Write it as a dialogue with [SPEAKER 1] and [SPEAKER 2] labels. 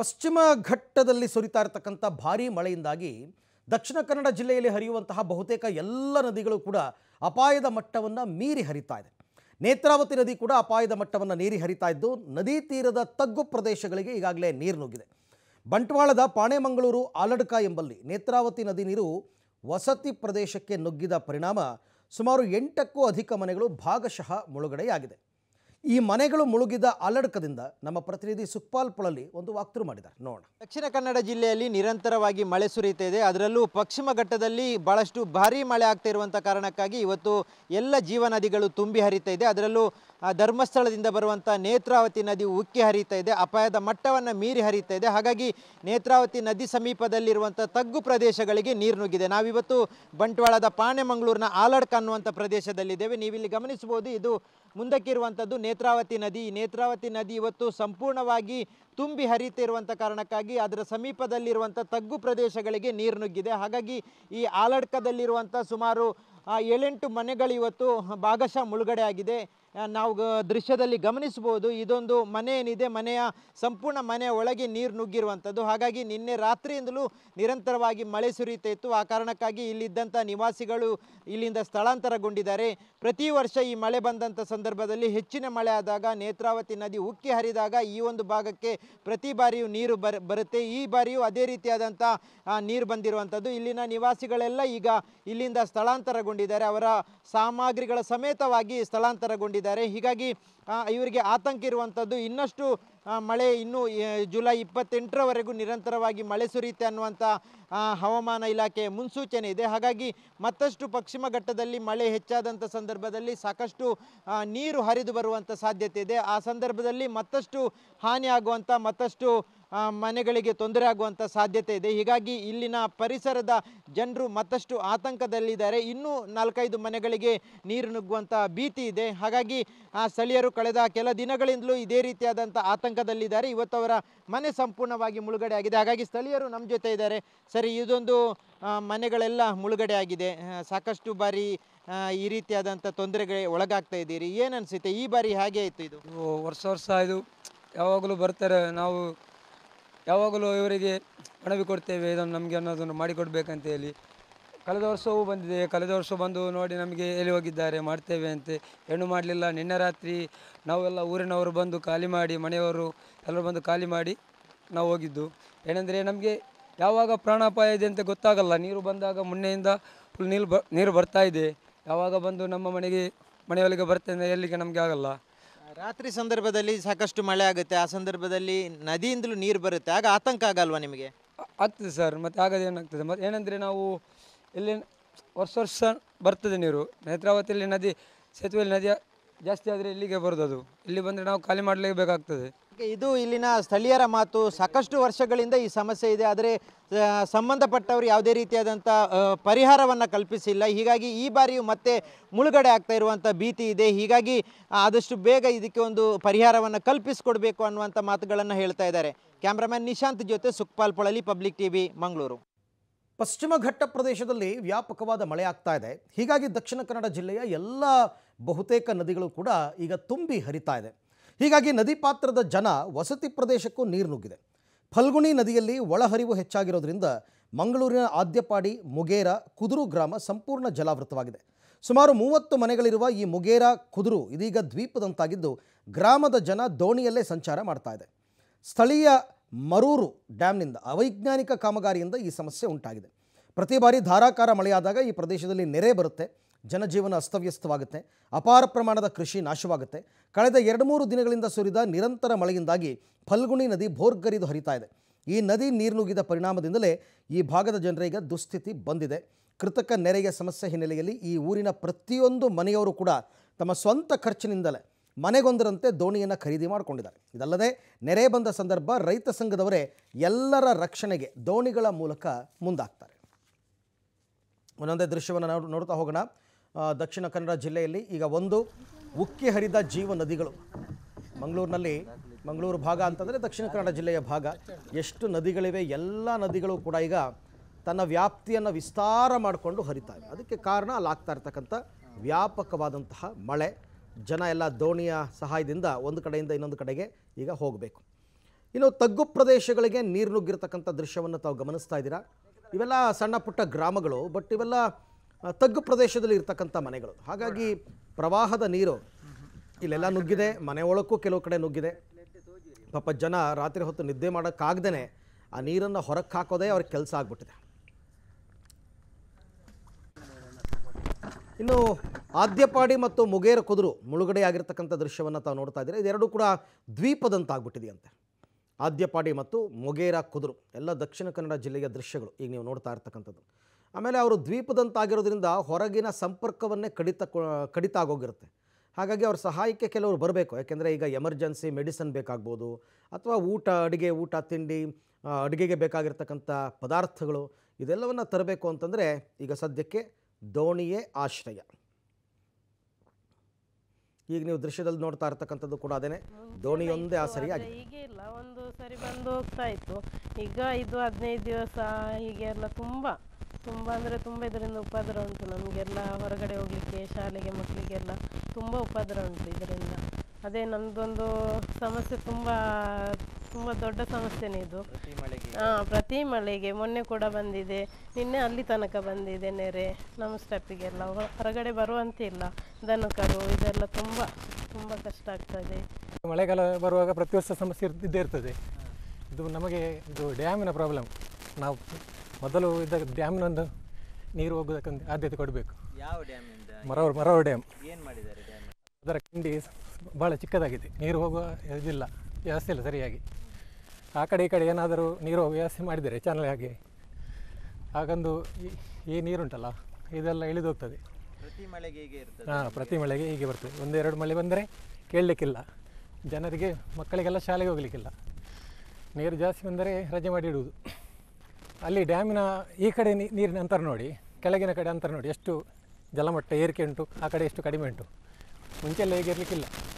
[SPEAKER 1] ಪಶ್ಚಿಮ ಘಟ್ಟದಲ್ಲಿ ಸುರಿತಾ ಇರತಕ್ಕಂಥ ಭಾರೀ ಮಳೆಯಿಂದಾಗಿ ದಕ್ಷಿಣ ಕನ್ನಡ ಜಿಲ್ಲೆಯಲ್ಲಿ ಹರಿಯುವಂತಹ ಬಹುತೇಕ ಎಲ್ಲ ನದಿಗಳು ಕೂಡ ಅಪಾಯದ ಮಟ್ಟವನ್ನು ಮೀರಿ ಹರಿತಾ ಇದೆ ನೇತ್ರಾವತಿ ನದಿ ಕೂಡ ಅಪಾಯದ ಮಟ್ಟವನ್ನು ನೀರಿ ಹರಿತಾ ಇದ್ದು ನದಿ ತೀರದ ತಗ್ಗು ಪ್ರದೇಶಗಳಿಗೆ ಈಗಾಗಲೇ ನೀರು ನುಗ್ಗಿದೆ ಬಂಟ್ವಾಳದ ಪಾಣೆಮಂಗಳೂರು ಆಲಡ್ಕ ಎಂಬಲ್ಲಿ ನೇತ್ರಾವತಿ ನದಿ ನೀರು ವಸತಿ ಪ್ರದೇಶಕ್ಕೆ ನುಗ್ಗಿದ ಪರಿಣಾಮ ಸುಮಾರು ಎಂಟಕ್ಕೂ ಅಧಿಕ ಮನೆಗಳು ಭಾಗಶಃ ಮುಳುಗಡೆಯಾಗಿದೆ ಈ ಮನೆಗಳು ಮುಳುಗಿದ ಅಲ್ಲಡಕದಿಂದ ನಮ್ಮ ಪ್ರತಿನಿಧಿ ಸುಕ್ಪಾಲ್ ಪೊಳಲಿ ಒಂದು ವಾಕ್ತರು ಮಾಡಿದ್ದಾರೆ ನೋಡ
[SPEAKER 2] ದಕ್ಷಿಣ ಕನ್ನಡ ಜಿಲ್ಲೆಯಲ್ಲಿ ನಿರಂತರವಾಗಿ ಮಳೆ ಸುರಿಯುತ್ತಿದೆ ಇದೆ ಅದರಲ್ಲೂ ಪಶ್ಚಿಮ ಘಟ್ಟದಲ್ಲಿ ಬಹಳಷ್ಟು ಭಾರಿ ಮಳೆ ಆಗ್ತಾ ಇರುವಂಥ ಕಾರಣಕ್ಕಾಗಿ ಇವತ್ತು ಎಲ್ಲ ಜೀವನದಿಗಳು ತುಂಬಿ ಹರಿತಾ ಇದೆ ಅದರಲ್ಲೂ ಧರ್ಮಸ್ಥಳದಿಂದ ಬರುವಂಥ ನೇತ್ರಾವತಿ ನದಿ ಉಕ್ಕಿ ಹರಿತಾ ಇದೆ ಅಪಾಯದ ಮಟ್ಟವನ್ನು ಮೀರಿ ಹರಿತಾ ಇದೆ ಹಾಗಾಗಿ ನೇತ್ರಾವತಿ ನದಿ ಸಮೀಪದಲ್ಲಿರುವಂಥ ತಗ್ಗು ಪ್ರದೇಶಗಳಿಗೆ ನೀರು ನುಗ್ಗಿದೆ ನಾವಿವತ್ತು ಬಂಟ್ವಾಳದ ಪಾಣೆಮಂಗಳೂರಿನ ಆಲಡ್ಕ ಅನ್ನುವಂಥ ಪ್ರದೇಶದಲ್ಲಿದ್ದೇವೆ ನೀವಿಲ್ಲಿ ಗಮನಿಸಬಹುದು ಇದು ಮುಂದಕ್ಕಿರುವಂಥದ್ದು ನೇತ್ರಾವತಿ ನದಿ ನೇತ್ರಾವತಿ ನದಿ ಇವತ್ತು ಸಂಪೂರ್ಣವಾಗಿ ತುಂಬಿ ಹರಿತಿರುವಂಥ ಕಾರಣಕ್ಕಾಗಿ ಅದರ ಸಮೀಪದಲ್ಲಿರುವಂಥ ತಗ್ಗು ಪ್ರದೇಶಗಳಿಗೆ ನೀರು ನುಗ್ಗಿದೆ ಹಾಗಾಗಿ ಈ ಆಲಡ್ಕದಲ್ಲಿರುವಂಥ ಸುಮಾರು ಏಳೆಂಟು ಮನೆಗಳು ಇವತ್ತು ಭಾಗಶಃ ಮುಳುಗಡೆ ಆಗಿದೆ ನಾವು ದೃಶ್ಯದಲ್ಲಿ ಗಮನಿಸಬಹುದು ಇದೊಂದು ಮನೆ ಏನಿದೆ ಮನೆಯ ಸಂಪೂರ್ಣ ಮನೆಯ ಒಳಗೆ ನೀರು ನುಗ್ಗಿರುವಂಥದ್ದು ಹಾಗಾಗಿ ನಿನ್ನೆ ರಾತ್ರಿಯಿಂದಲೂ ನಿರಂತರವಾಗಿ ಮಳೆ ಸುರಿಯುತ್ತಾ ಇತ್ತು ಆ ಕಾರಣಕ್ಕಾಗಿ ಇಲ್ಲಿದ್ದಂಥ ನಿವಾಸಿಗಳು ಇಲ್ಲಿಂದ ಸ್ಥಳಾಂತರಗೊಂಡಿದ್ದಾರೆ ಪ್ರತಿ ವರ್ಷ ಈ ಮಳೆ ಬಂದಂಥ ಸಂದರ್ಭದಲ್ಲಿ ಹೆಚ್ಚಿನ ಮಳೆ ಆದಾಗ ನೇತ್ರಾವತಿ ನದಿ ಉಕ್ಕಿ ಹರಿದಾಗ ಈ ಒಂದು ಭಾಗಕ್ಕೆ ಪ್ರತಿ ಬಾರಿಯೂ ನೀರು ಬರ ಬರುತ್ತೆ ಈ ಬಾರಿಯೂ ಅದೇ ರೀತಿಯಾದಂಥ ನೀರು ಬಂದಿರುವಂಥದ್ದು ಇಲ್ಲಿನ ನಿವಾಸಿಗಳೆಲ್ಲ ಈಗ ಇಲ್ಲಿಂದ ಸ್ಥಳಾಂತರಗೊಂಡಿದ್ದಾರೆ ಅವರ ಸಾಮಗ್ರಿಗಳ ಸಮೇತವಾಗಿ ಸ್ಥಳಾಂತರಗೊಂಡಿದ್ದಾರೆ ಇದ್ದಾರೆ ಹೀಗಾಗಿ ಇವರಿಗೆ ಆತಂಕ ಇರುವಂಥದ್ದು ಇನ್ನಷ್ಟು ಮಳೆ ಇನ್ನೂ ಜುಲೈ ಇಪ್ಪತ್ತೆಂಟರವರೆಗೂ ನಿರಂತರವಾಗಿ ಮಳೆ ಸುರಿಯುತ್ತೆ ಅನ್ನುವಂಥ ಹವಾಮಾನ ಇಲಾಖೆ ಮುನ್ಸೂಚನೆ ಇದೆ ಹಾಗಾಗಿ ಮತ್ತಷ್ಟು ಪಶ್ಚಿಮ ಘಟ್ಟದಲ್ಲಿ ಮಳೆ ಹೆಚ್ಚಾದಂಥ ಸಂದರ್ಭದಲ್ಲಿ ಸಾಕಷ್ಟು ನೀರು ಹರಿದು ಬರುವಂಥ ಸಾಧ್ಯತೆ ಇದೆ ಆ ಸಂದರ್ಭದಲ್ಲಿ ಮತ್ತಷ್ಟು ಹಾನಿಯಾಗುವಂಥ ಮತ್ತಷ್ಟು ಮನೆಗಳಿಗೆ ತೊಂದರೆ ಆಗುವಂಥ ಸಾಧ್ಯತೆ ಇದೆ ಹೀಗಾಗಿ ಇಲ್ಲಿನ ಪರಿಸರದ ಜನರು ಮತ್ತಷ್ಟು ಆತಂಕದಲ್ಲಿದ್ದಾರೆ ಇನ್ನೂ ನಾಲ್ಕೈದು ಮನೆಗಳಿಗೆ ನೀರು ನುಗ್ಗುವಂಥ ಭೀತಿ ಇದೆ ಹಾಗಾಗಿ ಆ ಸ್ಥಳೀಯರು ಕಳೆದ ಕೆಲ ದಿನಗಳಿಂದಲೂ ಇದೇ ರೀತಿಯಾದಂಥ ಆತಂಕದಲ್ಲಿದ್ದಾರೆ ಇವತ್ತು ಅವರ ಮನೆ ಸಂಪೂರ್ಣವಾಗಿ ಮುಳುಗಡೆ ಆಗಿದೆ ಹಾಗಾಗಿ ಸ್ಥಳೀಯರು ನಮ್ಮ ಜೊತೆ ಇದ್ದಾರೆ ಸರಿ ಇದೊಂದು ಮನೆಗಳೆಲ್ಲ ಮುಳುಗಡೆ ಆಗಿದೆ ಸಾಕಷ್ಟು ಬಾರಿ ಈ ರೀತಿಯಾದಂಥ ತೊಂದರೆಗೆ ಒಳಗಾಗ್ತಾ ಇದ್ದೀರಿ ಏನು ಅನಿಸುತ್ತೆ ಈ ಬಾರಿ ಹೇಗೆ ಆಯಿತು ಇದು ವರ್ಷ ವರ್ಷ ಇದು ಯಾವಾಗಲೂ ಬರ್ತಾರೆ ನಾವು ಯಾವಾಗಲೂ ಇವರಿಗೆ ಮನವಿ ಕೊಡ್ತೇವೆ ಇದನ್ನು ನಮಗೆ ಅನ್ನೋದನ್ನು ಮಾಡಿಕೊಡ್ಬೇಕಂತ ಹೇಳಿ ಕಳೆದ ವರ್ಷವೂ ಬಂದಿದೆ ಕಳೆದ ವರ್ಷ ಬಂದು ನೋಡಿ ನಮಗೆ ಎಲ್ಲಿ ಹೋಗಿದ್ದಾರೆ ಮಾಡ್ತೇವೆ ಅಂತೆ ಹೆಣ್ಣು ಮಾಡಲಿಲ್ಲ ನಿನ್ನೆ ರಾತ್ರಿ ನಾವೆಲ್ಲ ಊರಿನವರು ಬಂದು ಖಾಲಿ ಮಾಡಿ ಮನೆಯವರು ಎಲ್ಲರೂ ಬಂದು ಖಾಲಿ ಮಾಡಿ ನಾವು ಹೋಗಿದ್ದು ಏನೆಂದರೆ ನಮಗೆ ಯಾವಾಗ ಪ್ರಾಣಾಪಾಯ ಇದೆ ಅಂತ ಗೊತ್ತಾಗಲ್ಲ ನೀರು ಬಂದಾಗ ಮುನ್ನೆಯಿಂದ ಫುಲ್ ನೀರು ಬ ನೀರು ಬರ್ತಾ ಇದೆ ಯಾವಾಗ ಬಂದು ನಮ್ಮ ಮನೆಗೆ ಮನೆಯೊಳಗೆ ಬರ್ತೇನೆ ಎಲ್ಲಿಗೆ ನಮಗೆ ಆಗಲ್ಲ ರಾತ್ರಿ ಸಂದರ್ಭದಲ್ಲಿ ಸಾಕಷ್ಟು ಮಳೆ ಆಗುತ್ತೆ ಆ ಸಂದರ್ಭದಲ್ಲಿ ನದಿಯಿಂದಲೂ ನೀರು ಬರುತ್ತೆ ಆಗ ಆತಂಕ ಆಗಲ್ವಾ ನಿಮಗೆ ಆಗ್ತದೆ ಸರ್ ಮತ್ತು ಆಗದೆ ಏನಾಗ್ತದೆ ಮತ್ತು ಏನಂದರೆ ನಾವು ಇಲ್ಲಿ ವರ್ಷ ವರ್ಷ ಬರ್ತದೆ ನೀರು ನೇತ್ರಾವತಿಯಲ್ಲಿ ನದಿ ಸೇತುವೆಯಲ್ಲಿ ನದಿ ಜಾಸ್ತಿ ಆದರೆ ಇಲ್ಲಿಗೆ ಬರೋದು ಅದು ಇಲ್ಲಿ ಬಂದರೆ ನಾವು ಖಾಲಿ ಮಾಡಲೇಬೇಕಾಗ್ತದೆ ಇದು ಇಲ್ಲಿನ ಸ್ಥಳೀಯರ ಮಾತು ಸಾಕಷ್ಟು ವರ್ಷಗಳಿಂದ ಈ ಸಮಸ್ಯೆ ಇದೆ ಆದರೆ ಸಂಬಂಧಪಟ್ಟವರು ಯಾವುದೇ ರೀತಿಯಾದಂಥ ಪರಿಹಾರವನ್ನು ಕಲ್ಪಿಸಿಲ್ಲ ಹೀಗಾಗಿ ಈ ಬಾರಿಯೂ ಮತ್ತೆ ಮುಳುಗಡೆ ಆಗ್ತಾ ಇರುವಂಥ ಭೀತಿ ಇದೆ ಹೀಗಾಗಿ ಆದಷ್ಟು ಬೇಗ ಇದಕ್ಕೆ ಒಂದು ಪರಿಹಾರವನ್ನು ಕಲ್ಪಿಸಿಕೊಡ್ಬೇಕು ಅನ್ನುವಂಥ ಮಾತುಗಳನ್ನು ಹೇಳ್ತಾ ಇದ್ದಾರೆ ಕ್ಯಾಮ್ರಾಮನ್
[SPEAKER 1] ನಿಶಾಂತ್ ಜೊತೆ ಸುಖಪಾಲ್ ಪೊಳಲಿ ಪಬ್ಲಿಕ್ ಟಿವಿ ಮಂಗಳೂರು ಪಶ್ಚಿಮ ಘಟ್ಟ ಪ್ರದೇಶದಲ್ಲಿ ವ್ಯಾಪಕವಾದ ಮಳೆ ಆಗ್ತಾ ಇದೆ ಹೀಗಾಗಿ ದಕ್ಷಿಣ ಕನ್ನಡ ಜಿಲ್ಲೆಯ ಎಲ್ಲ ಬಹುತೇಕ ನದಿಗಳು ಕೂಡ ಈಗ ತುಂಬಿ ಹರಿತಾ ಇದೆ ಹೀಗಾಗಿ ನದಿ ಪಾತ್ರದ ಜನ ವಸತಿ ಪ್ರದೇಶಕ್ಕೂ ನೀರು ನುಗ್ಗಿದೆ ಫಲ್ಗುಣಿ ನದಿಯಲ್ಲಿ ಒಳಹರಿವು ಹೆಚ್ಚಾಗಿರೋದ್ರಿಂದ ಮಂಗಳೂರಿನ ಆದ್ಯಪಾಡಿ ಮುಗೇರ ಕುದುರು ಗ್ರಾಮ ಸಂಪೂರ್ಣ ಜಲಾವೃತವಾಗಿದೆ ಸುಮಾರು ಮೂವತ್ತು ಮನೆಗಳಿರುವ ಈ ಮುಗೇರ ಕುದುರು ಇದೀಗ ದ್ವೀಪದಂತಾಗಿದ್ದು ಗ್ರಾಮದ ಜನ ದೋಣಿಯಲ್ಲೇ ಸಂಚಾರ ಮಾಡ್ತಾ ಇದೆ ಸ್ಥಳೀಯ ಮರೂರು ಡ್ಯಾಂನಿಂದ ಅವೈಜ್ಞಾನಿಕ ಕಾಮಗಾರಿಯಿಂದ ಈ ಸಮಸ್ಯೆ ಉಂಟಾಗಿದೆ ಪ್ರತಿ ಬಾರಿ ಧಾರಾಕಾರ ಮಳೆಯಾದಾಗ ಈ ಪ್ರದೇಶದಲ್ಲಿ ನೆರೆ ಬರುತ್ತೆ ಜನಜೀವನ ಅಸ್ತವ್ಯಸ್ತವಾಗುತ್ತೆ ಅಪಾರ ಪ್ರಮಾಣದ ಕೃಷಿ ನಾಶವಾಗುತ್ತೆ ಕಳೆದ ಎರಡು ಮೂರು ದಿನಗಳಿಂದ ಸುರಿದ ನಿರಂತರ ಮಳೆಯಿಂದಾಗಿ ಫಲ್ಗುಣಿ ನದಿ ಭೋರ್ಗರಿದು ಹರಿತಾ ಇದೆ ಈ ನದಿ ನೀರ್ನುಗ್ಗಿದ ಪರಿಣಾಮದಿಂದಲೇ ಈ ಭಾಗದ ಜನರಿಗೆ ದುಸ್ಥಿತಿ ಬಂದಿದೆ ಕೃತಕ ನೆರೆಯ ಸಮಸ್ಯೆ ಹಿನ್ನೆಲೆಯಲ್ಲಿ ಈ ಊರಿನ ಪ್ರತಿಯೊಂದು ಮನೆಯವರು ಕೂಡ ತಮ್ಮ ಸ್ವಂತ ಖರ್ಚಿನಿಂದಲೇ ಮನೆಗೊಂದರಂತೆ ದೋಣಿಯನ್ನು ಖರೀದಿ ಮಾಡಿಕೊಂಡಿದ್ದಾರೆ ಇದಲ್ಲದೆ ನೆರೆ ಬಂದ ಸಂದರ್ಭ ರೈತ ಸಂಘದವರೇ ಎಲ್ಲರ ರಕ್ಷಣೆಗೆ ದೋಣಿಗಳ ಮೂಲಕ ಮುಂದಾಗ್ತಾರೆ ಒಂದೊಂದೇ ದೃಶ್ಯವನ್ನು ನಾವು ನೋಡ್ತಾ ಹೋಗೋಣ ದಕ್ಷಿಣ ಕನ್ನಡ ಜಿಲ್ಲೆಯಲ್ಲಿ ಈಗ ಒಂದು ಉಕ್ಕಿ ಹರಿದ ಜೀವ ನದಿಗಳು ಮಂಗಳೂರಿನಲ್ಲಿ ಮಂಗಳೂರು ಭಾಗ ಅಂತಂದರೆ ದಕ್ಷಿಣ ಕನ್ನಡ ಜಿಲ್ಲೆಯ ಭಾಗ ಎಷ್ಟು ನದಿಗಳಿವೆ ಎಲ್ಲ ನದಿಗಳು ಕೂಡ ಈಗ ತನ್ನ ವ್ಯಾಪ್ತಿಯನ್ನು ವಿಸ್ತಾರ ಮಾಡಿಕೊಂಡು ಹರಿತಾವೆ ಅದಕ್ಕೆ ಕಾರಣ ಅಲ್ಲಿ ಆಗ್ತಾ ಇರ್ತಕ್ಕಂಥ ವ್ಯಾಪಕವಾದಂತಹ ಮಳೆ ಜನ ಎಲ್ಲ ದೋಣಿಯ ಸಹಾಯದಿಂದ ಒಂದು ಕಡೆಯಿಂದ ಇನ್ನೊಂದು ಕಡೆಗೆ ಈಗ ಹೋಗಬೇಕು ಇನ್ನು ತಗ್ಗು ಪ್ರದೇಶಗಳಿಗೆ ನೀರು ನುಗ್ಗಿರ್ತಕ್ಕಂಥ ದೃಶ್ಯವನ್ನು ತಾವು ಗಮನಿಸ್ತಾ ಇದ್ದೀರಾ ಇವೆಲ್ಲ ಸಣ್ಣ ಪುಟ್ಟ ಗ್ರಾಮಗಳು ಬಟ್ ಇವೆಲ್ಲ ತಗ್ಗು ಪ್ರದೇಶದಲ್ಲಿ ಇರ್ತಕ್ಕಂಥ ಮನೆಗಳು ಹಾಗಾಗಿ ಪ್ರವಾಹದ ನೀರು ಇಲ್ಲೆಲ್ಲ ನುಗ್ಗಿದೆ ಮನೆ ಒಳಕ್ಕೂ ಕೆಲವು ಕಡೆ ನುಗ್ಗಿದೆ ಪಾಪ ಜನ ರಾತ್ರಿ ಹೊತ್ತು ನಿದ್ದೆ ಮಾಡೋಕ್ಕಾಗ್ದೇ ಆ ನೀರನ್ನು ಹೊರಕ್ಕೆ ಹಾಕೋದೇ ಅವ್ರಿಗೆ ಕೆಲಸ ಆಗ್ಬಿಟ್ಟಿದೆ ಇನ್ನು ಆದ್ಯಪಾಡಿ ಮತ್ತು ಮುಗೇರ ಕುದುರು ಮುಳುಗಡೆಯಾಗಿರ್ತಕ್ಕಂಥ ದೃಶ್ಯವನ್ನು ತಾವು ನೋಡ್ತಾ ಇದ್ದೀರಿ ಇದೆರಡೂ ಕೂಡ ದ್ವೀಪದಂತಾಗ್ಬಿಟ್ಟಿದೆಯಂತೆ ಆದ್ಯಪಾಡಿ ಮತ್ತು ಮುಗೇರ ಕುದುರು ಎಲ್ಲ ದಕ್ಷಿಣ ಕನ್ನಡ ಜಿಲ್ಲೆಯ ದೃಶ್ಯಗಳು ಈಗ ನೀವು ನೋಡ್ತಾ ಇರ್ತಕ್ಕಂಥದ್ದು ಆಮೇಲೆ ಅವರು ದ್ವೀಪದಂತಾಗಿರೋದ್ರಿಂದ ಹೊರಗಿನ ಸಂಪರ್ಕವನ್ನೇ ಕಡಿತ ಕಡಿತ ಆಗೋಗಿರುತ್ತೆ ಹಾಗಾಗಿ ಅವ್ರ ಸಹಾಯಕ್ಕೆ ಕೆಲವರು ಬರಬೇಕು ಯಾಕೆಂದರೆ ಈಗ ಎಮರ್ಜೆನ್ಸಿ ಮೆಡಿಸನ್ ಬೇಕಾಗ್ಬೋದು ಅಥವಾ ಊಟ ಅಡುಗೆ ಊಟ ತಿಂಡಿ ಅಡುಗೆಗೆ ಬೇಕಾಗಿರ್ತಕ್ಕಂಥ ಪದಾರ್ಥಗಳು ಇದೆಲ್ಲವನ್ನು ತರಬೇಕು ಅಂತಂದರೆ ಈಗ ಸದ್ಯಕ್ಕೆ ದೋಣಿಯೇ ಆಶ್ರಯ ಈಗ ನೀವು ದೃಶ್ಯದಲ್ಲಿ ನೋಡ್ತಾ ಇರ್ತಕ್ಕಂಥದ್ದು ಕೂಡ ಅದೇ ದೋಣಿಯೊಂದೇ ಆ ಸರಿ
[SPEAKER 2] ಹೀಗೆ ಇಲ್ಲ ಒಂದು ಸರಿ ಬಂದು ಹೋಗ್ತಾ ಇತ್ತು ಈಗ ಇದು ಹದಿನೈದು ದಿವಸ ಹೀಗೆ ತುಂಬ ತುಂಬ ಅಂದರೆ ತುಂಬ ಇದರಿಂದ ಉಪದ್ರ ಉಂಟು ನಮಗೆಲ್ಲ ಹೊರಗಡೆ ಹೋಗಲಿಕ್ಕೆ ಶಾಲೆಗೆ ಮಕ್ಕಳಿಗೆಲ್ಲ ತುಂಬ ಉಪದ್ರ ಉಂಟು ಇದರಿಂದ ಅದೇ ನಮ್ಮದೊಂದು ಸಮಸ್ಯೆ ತುಂಬ ತುಂಬ ದೊಡ್ಡ ಸಮಸ್ಯೆನೇ ಇದು ಹಾಂ ಪ್ರತಿ ಮಳೆಗೆ ಮೊನ್ನೆ ಕೂಡ ಬಂದಿದೆ ನಿನ್ನೆ ಅಲ್ಲಿ ತನಕ ಬಂದಿದೆ ನೆರೆ ನಮ್ಮ ಸ್ಟೆಪ್ಪಿಗೆಲ್ಲ ಹೊರಗಡೆ ಬರುವಂತಿಲ್ಲ ದನಕರು ಇದೆಲ್ಲ ತುಂಬ ತುಂಬ ಕಷ್ಟ ಆಗ್ತದೆ
[SPEAKER 1] ಮಳೆಗಾಲ ಬರುವಾಗ ಪ್ರತಿ ವರ್ಷ ಸಮಸ್ಯೆ ಇದ್ದೇ ಇರ್ತದೆ ಇದು ನಮಗೆ ಇದು ಡ್ಯಾಮಿನ ಪ್ರಾಬ್ಲಮ್ ನಾವು ಮೊದಲು ಇದ್ದಾಗ ಡ್ಯಾಮ್ನೊಂದು ನೀರು ಹೋಗೋದಕ್ಕೆ ಆದ್ಯತೆ ಕೊಡಬೇಕು ಯಾವ ಡ್ಯಾಮ್ ಡ್ಯಾಮ್ ಏನು ಮಾಡಿದ್ದಾರೆ ಅದರ ಕಿಂಡಿ ಭಾಳ ಚಿಕ್ಕದಾಗಿದೆ ನೀರು ಹೋಗುವ ಇದಿಲ್ಲ ವ್ಯವಸ್ಥೆ ಇಲ್ಲ ಸರಿಯಾಗಿ ಆ ಕಡೆ ಈ ಕಡೆ ಏನಾದರೂ ನೀರು ಹೋಗುವ ವ್ಯವಸ್ಥೆ ಮಾಡಿದರೆ ಚಾನಲ್ ಹಾಗೆ ಹಾಗೊಂದು ಈ ನೀರುಂಟಲ್ಲ ಇದೆಲ್ಲ ಇಳಿದು ಹೋಗ್ತದೆ
[SPEAKER 2] ಪ್ರತಿ ಮಳೆಗೆ ಹೀಗೆ ಇರ್ತದೆ ಹಾಂ ಪ್ರತಿ ಮಳೆಗೆ
[SPEAKER 1] ಹೀಗೆ ಬರ್ತದೆ ಒಂದೆರಡು ಮಳೆ ಬಂದರೆ ಕೇಳಲಿಕ್ಕಿಲ್ಲ ಜನರಿಗೆ ಮಕ್ಕಳಿಗೆಲ್ಲ ಶಾಲೆಗೆ ಹೋಗ್ಲಿಕ್ಕಿಲ್ಲ ನೀರು ಜಾಸ್ತಿ ಬಂದರೆ ರಜೆ ಮಾಡಿ ಇಡುವುದು ಅಲ್ಲಿ ಡ್ಯಾಮಿನ ಈ ಕಡೆ ನೀರಿನ ಅಂತರ ನೋಡಿ ಕೆಳಗಿನ ಕಡೆ ಅಂತರ ನೋಡಿ ಎಷ್ಟು ಜಲಮಟ್ಟ ಏರಿಕೆ ಉಂಟು ಆ ಕಡೆ ಎಷ್ಟು ಕಡಿಮೆ ಉಂಟು ಮುಂಚೆಲ್ಲ ಹೇಗೆ ಇರಲಿಕ್ಕಿಲ್ಲ